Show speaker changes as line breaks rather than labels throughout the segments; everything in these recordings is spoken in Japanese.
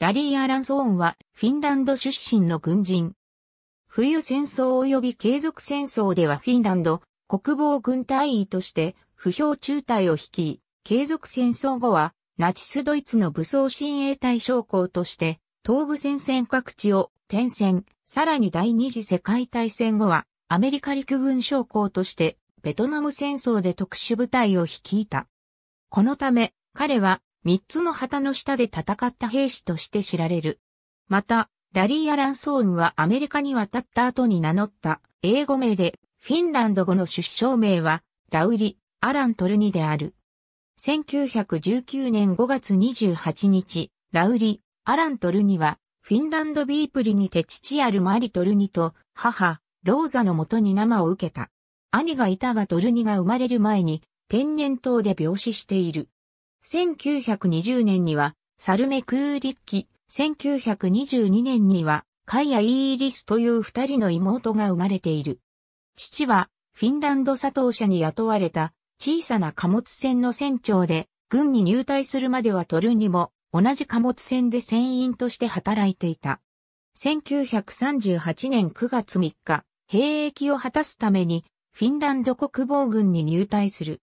ラリー・アランソーンはフィンランド出身の軍人。冬戦争及び継続戦争ではフィンランド国防軍隊員として不評中隊を率い、継続戦争後はナチスドイツの武装親衛隊将校として東部戦線各地を転戦、さらに第二次世界大戦後はアメリカ陸軍将校としてベトナム戦争で特殊部隊を率いた。このため彼は三つの旗の下で戦った兵士として知られる。また、ラリー・アランソーンはアメリカに渡った後に名乗った英語名で、フィンランド語の出生名は、ラウリ・アラントルニである。1919年5月28日、ラウリ・アラントルニは、フィンランドビープリにて父あるマリトルニと母、ローザのもとに生を受けた。兄がいたがトルニが生まれる前に天然痘で病死している。1920年には、サルメ・クーリッキ、1922年には、カイア・イーリスという二人の妹が生まれている。父は、フィンランド佐藤社に雇われた、小さな貨物船の船長で、軍に入隊するまではトルにも、同じ貨物船で船員として働いていた。1938年9月3日、兵役を果たすために、フィンランド国防軍に入隊する。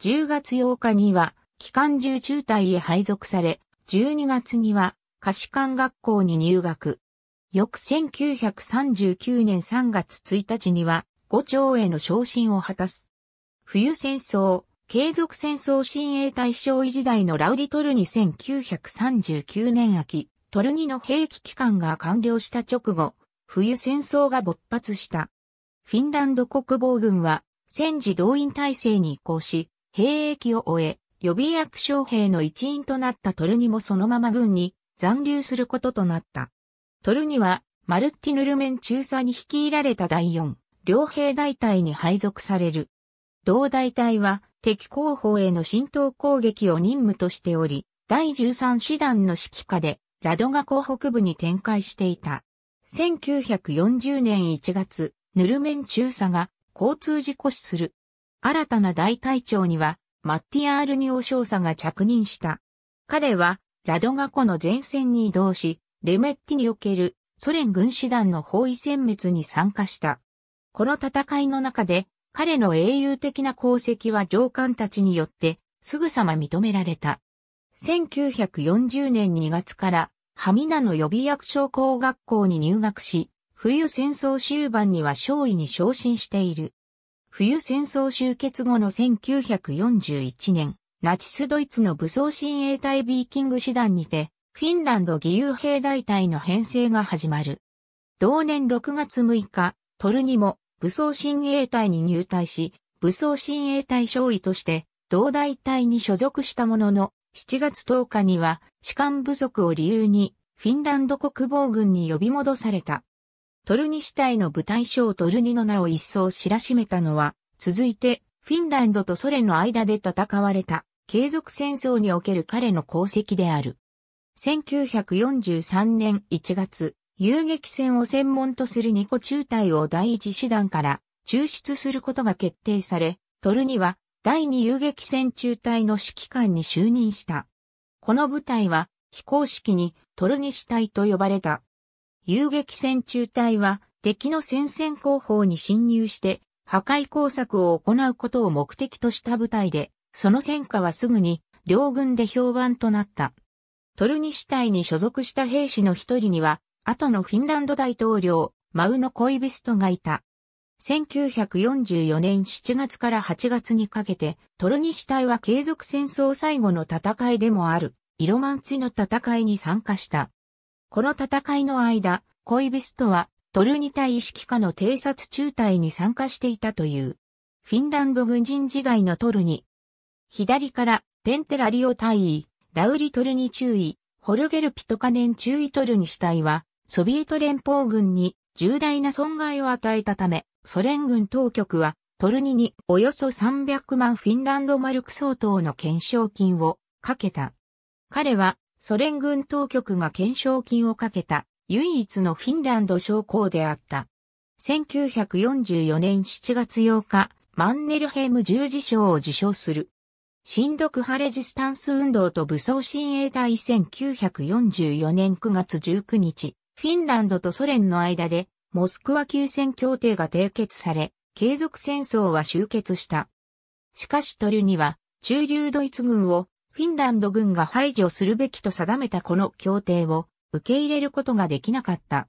10月8日には、機関銃中隊へ配属され、12月には可視官学校に入学。翌1939年3月1日には五町への昇進を果たす。冬戦争、継続戦争新鋭大将位時代のラウディトルニ1939年秋、トルニの兵器期間が完了した直後、冬戦争が勃発した。フィンランド国防軍は戦時動員体制に移行し、兵役を終え、予備役将兵の一員となったトルニもそのまま軍に残留することとなった。トルニはマルッティヌルメン中佐に率いられた第4、両兵大隊に配属される。同大隊は敵後方への浸透攻撃を任務としており、第13師団の指揮下でラドガ港北部に展開していた。1940年1月、ヌルメン中佐が交通事故死する。新たな大隊長にはマッティアールにオ少佐が着任した。彼は、ラドガ湖の前線に移動し、レメッティにおけるソ連軍師団の包囲殲滅に参加した。この戦いの中で、彼の英雄的な功績は上官たちによって、すぐさま認められた。1940年2月から、ハミナの予備役小工学校に入学し、冬戦争終盤には少尉に昇進している。冬戦争終結後の1941年、ナチスドイツの武装親衛隊ビーキング師団にて、フィンランド義勇兵大隊の編成が始まる。同年6月6日、トルニも武装親衛隊に入隊し、武装親衛隊少尉として、同大隊に所属したものの、7月10日には、士官不足を理由に、フィンランド国防軍に呼び戻された。トルニ主体の部隊将トルニの名を一層知らしめたのは、続いて、フィンランドとソ連の間で戦われた、継続戦争における彼の功績である。1943年1月、遊撃戦を専門とするニコ中隊を第一師団から抽出することが決定され、トルニは第二遊撃戦中隊の指揮官に就任した。この部隊は非公式にトルニ主隊と呼ばれた。遊撃戦中隊は敵の戦線後方に侵入して破壊工作を行うことを目的とした部隊で、その戦果はすぐに両軍で評判となった。トルニシ隊に所属した兵士の一人には、後のフィンランド大統領、マウノ・コイビストがいた。1944年7月から8月にかけて、トルニシ隊は継続戦争最後の戦いでもある、イロマンツの戦いに参加した。この戦いの間、コイビストはトルニ対意識下の偵察中隊に参加していたという。フィンランド軍人時代のトルニ。左からペンテラリオ隊員、ラウリトルニ中尉、ホルゲルピトカネン中尉トルニ主体は、ソビエト連邦軍に重大な損害を与えたため、ソ連軍当局はトルニにおよそ300万フィンランドマルク相当の懸賞金をかけた。彼はソ連軍当局が懸賞金をかけた唯一のフィンランド将校であった。1944年7月8日、マンネルヘム十字章を受賞する。新独派レジスタンス運動と武装親衛隊1944年9月19日、フィンランドとソ連の間で、モスクワ休戦協定が締結され、継続戦争は終結した。しかしトルには、中流ドイツ軍をフィンランド軍が排除するべきと定めたこの協定を受け入れることができなかった。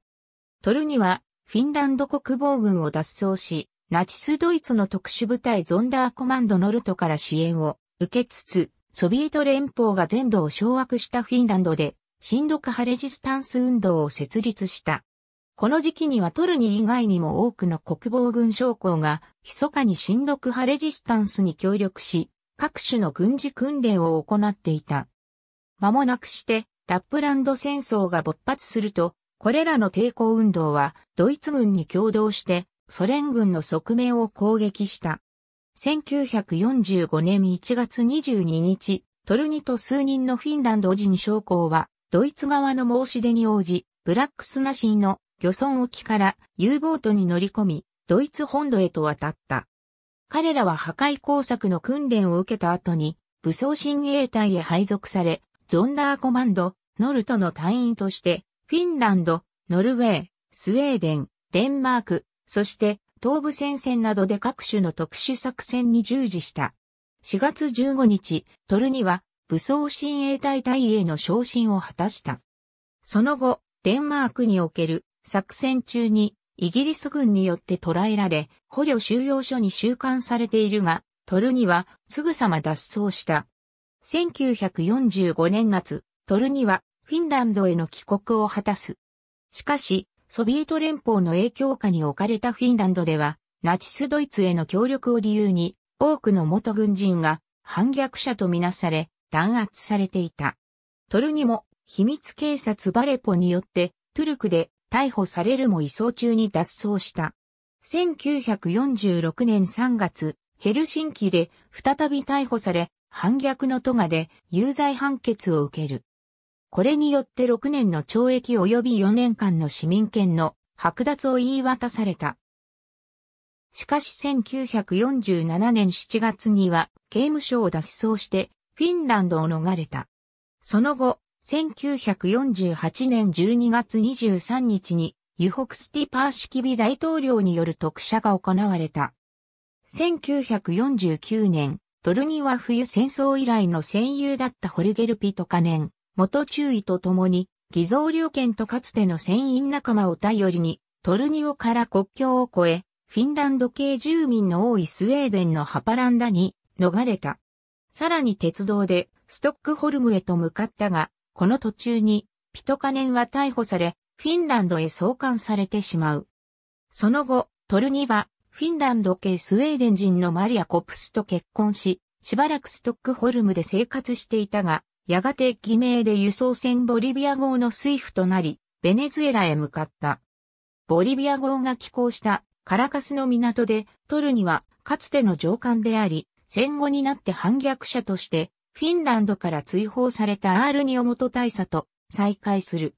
トルにはフィンランド国防軍を脱走し、ナチスドイツの特殊部隊ゾンダーコマンドノルトから支援を受けつつ、ソビエト連邦が全土を掌握したフィンランドで、親独派レジスタンス運動を設立した。この時期にはトルニ以外にも多くの国防軍将校が、密かに親独派レジスタンスに協力し、各種の軍事訓練を行っていた。間もなくして、ラップランド戦争が勃発すると、これらの抵抗運動はドイツ軍に共同してソ連軍の側面を攻撃した。1945年1月22日、トルニと数人のフィンランド人将校は、ドイツ側の申し出に応じ、ブラックスナシーの漁村沖から U ボートに乗り込み、ドイツ本土へと渡った。彼らは破壊工作の訓練を受けた後に、武装親衛隊へ配属され、ゾンダーコマンド、ノルトの隊員として、フィンランド、ノルウェー、スウェーデン、デンマーク、そして東部戦線などで各種の特殊作戦に従事した。4月15日、トルには武装親衛隊隊への昇進を果たした。その後、デンマークにおける作戦中にイギリス軍によって捕らえられ、捕虜収容所に収監されているが、トルニはすぐさま脱走した。1945年夏、トルニはフィンランドへの帰国を果たす。しかし、ソビエト連邦の影響下に置かれたフィンランドでは、ナチスドイツへの協力を理由に、多くの元軍人が反逆者とみなされ、弾圧されていた。トルニも秘密警察バレポによって、トゥルクで逮捕されるも移送中に脱走した。1946年3月、ヘルシンキで再び逮捕され、反逆のトガで有罪判決を受ける。これによって6年の懲役及び4年間の市民権の剥奪を言い渡された。しかし1947年7月には刑務所を脱走してフィンランドを逃れた。その後、1948年12月23日に、ユホクスティパーシキビ大統領による特赦が行われた。1949年、トルニワ冬戦争以来の戦友だったホルゲルピトカネン、元中尉と共に、偽造流権とかつての船員仲間を頼りに、トルニオから国境を越え、フィンランド系住民の多いスウェーデンのハパランダに逃れた。さらに鉄道でストックホルムへと向かったが、この途中に、ピトカネンは逮捕され、フィンランドへ送還されてしまう。その後、トルニは、フィンランド系スウェーデン人のマリア・コプスと結婚し、しばらくストックホルムで生活していたが、やがて偽名で輸送船ボリビア号の水夫となり、ベネズエラへ向かった。ボリビア号が寄港したカラカスの港で、トルニはかつての上官であり、戦後になって反逆者としてフィンランドから追放されたアールニオ元大佐と再会する。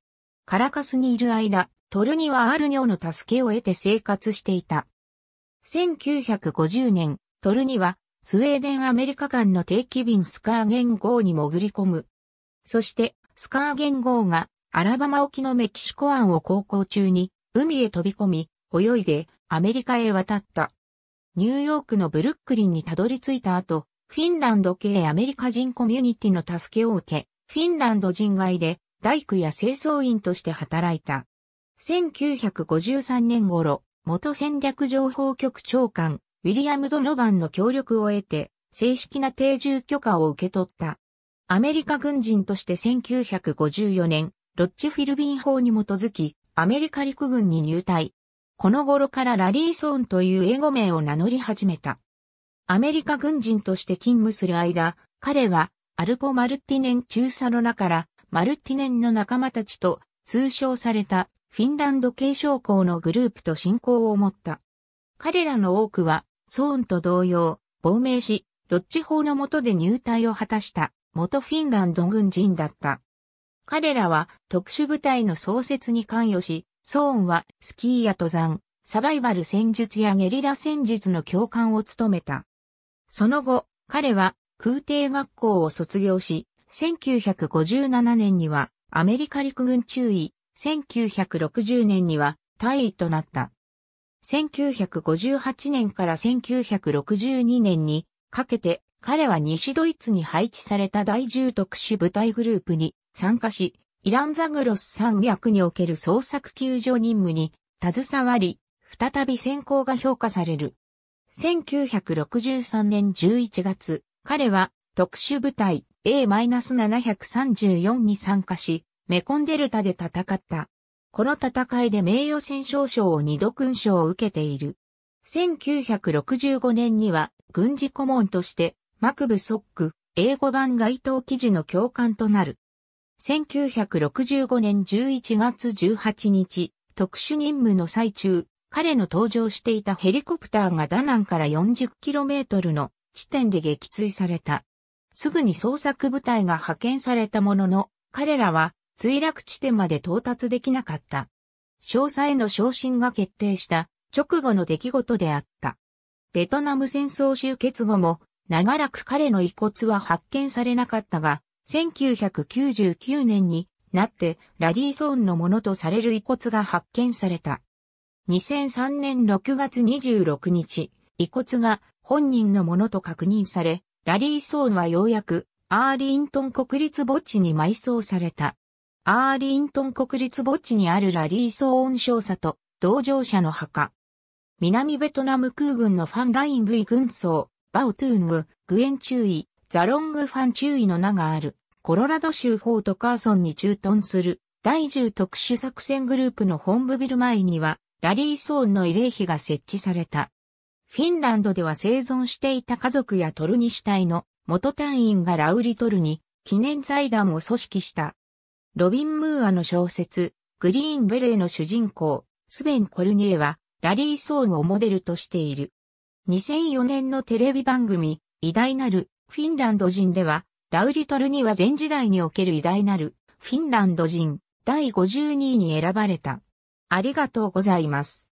カラカスにいる間、トルニはアールニオの助けを得て生活していた。1950年、トルニはスウェーデンアメリカ間の定期便スカーゲン号に潜り込む。そして、スカーゲン号がアラバマ沖のメキシコ湾を航行中に海へ飛び込み、泳いでアメリカへ渡った。ニューヨークのブルックリンにたどり着いた後、フィンランド系アメリカ人コミュニティの助けを受け、フィンランド人外で大工や清掃員として働いた。1953年頃、元戦略情報局長官、ウィリアム・ドノバンの協力を得て、正式な定住許可を受け取った。アメリカ軍人として1954年、ロッチフィルビン法に基づき、アメリカ陸軍に入隊。この頃からラリーソーンという英語名を名乗り始めた。アメリカ軍人として勤務する間、彼はアルポ・マルティネン中佐の中からマルティネンの仲間たちと通称されたフィンランド継承校のグループと信仰を持った。彼らの多くは、ソーンと同様、亡命し、ロッジ法の下で入隊を果たした元フィンランド軍人だった。彼らは特殊部隊の創設に関与し、ソーンはスキーや登山、サバイバル戦術やゲリラ戦術の教官を務めた。その後、彼は空挺学校を卒業し、1957年にはアメリカ陸軍中尉、1960年には大尉となった。1958年から1962年にかけて彼は西ドイツに配置された第10特殊部隊グループに参加し、イランザグロス山脈における捜索救助任務に携わり、再び選考が評価される。1963年11月、彼は特殊部隊 A-734 に参加し、メコンデルタで戦った。この戦いで名誉戦勝賞を二度勲章を受けている。1965年には軍事顧問としてマクブソック英語版該当記事の教官となる。1965年11月18日、特殊任務の最中、彼の搭乗していたヘリコプターがダナンから 40km の地点で撃墜された。すぐに捜索部隊が派遣されたものの、彼らは墜落地点まで到達できなかった。詳細の昇進が決定した直後の出来事であった。ベトナム戦争終結後も、長らく彼の遺骨は発見されなかったが、1999年になってラディーソーンのものとされる遺骨が発見された。2003年6月26日、遺骨が本人のものと確認され、ラリー・ソーンはようやくアーリントン国立墓地に埋葬された。アーリントン国立墓地にあるラリー・ソーン少佐と同乗者の墓。南ベトナム空軍のファンライン V 軍曹、バオトゥング、グエン注イ、ザロングファン注イの名がある、コロラド州フォートカーソンに駐屯する、第10特殊作戦グループの本部ビル前には、ラリーソーンの慰霊碑が設置された。フィンランドでは生存していた家族やトルニ主体の元隊員がラウリトルに記念財団を組織した。ロビン・ムーアの小説、グリーンベレーの主人公、スベン・コルニエは、ラリー・ソーンをモデルとしている。2004年のテレビ番組、偉大なるフィンランド人では、ラウリトルには前時代における偉大なるフィンランド人第52位に選ばれた。ありがとうございます。